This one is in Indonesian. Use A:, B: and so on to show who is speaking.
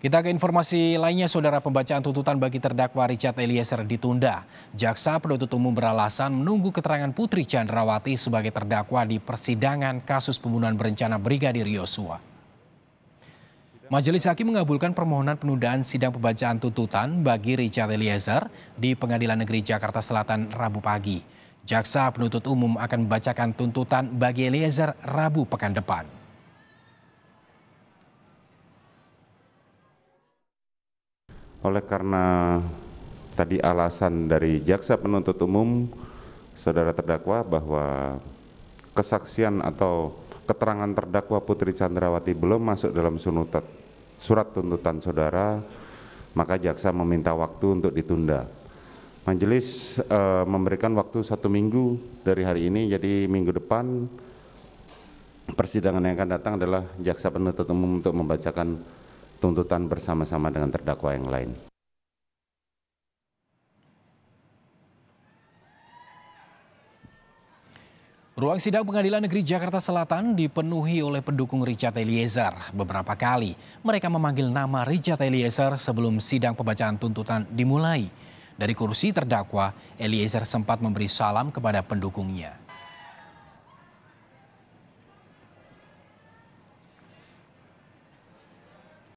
A: Kita ke informasi lainnya, saudara pembacaan tuntutan bagi terdakwa Richard Eliezer ditunda. Jaksa penuntut umum beralasan menunggu keterangan Putri Chandrawati sebagai terdakwa di persidangan kasus pembunuhan berencana Brigadir Yosua. Majelis Hakim mengabulkan permohonan penundaan sidang pembacaan tuntutan bagi Richard Eliezer di Pengadilan Negeri Jakarta Selatan Rabu pagi. Jaksa penuntut umum akan membacakan tuntutan bagi Eliezer Rabu pekan depan.
B: Oleh karena tadi alasan dari jaksa penuntut umum saudara terdakwa bahwa kesaksian atau keterangan terdakwa Putri Chandrawati belum masuk dalam sunutat, surat tuntutan saudara, maka jaksa meminta waktu untuk ditunda. Majelis e, memberikan waktu satu minggu dari hari ini, jadi minggu depan persidangan yang akan datang adalah jaksa penuntut umum untuk membacakan tuntutan bersama-sama dengan terdakwa yang lain.
A: Ruang sidang Pengadilan Negeri Jakarta Selatan dipenuhi oleh pendukung Richard Eliezer beberapa kali. Mereka memanggil nama Richard Eliezer sebelum sidang pembacaan tuntutan dimulai. Dari kursi terdakwa, Eliezer sempat memberi salam kepada pendukungnya.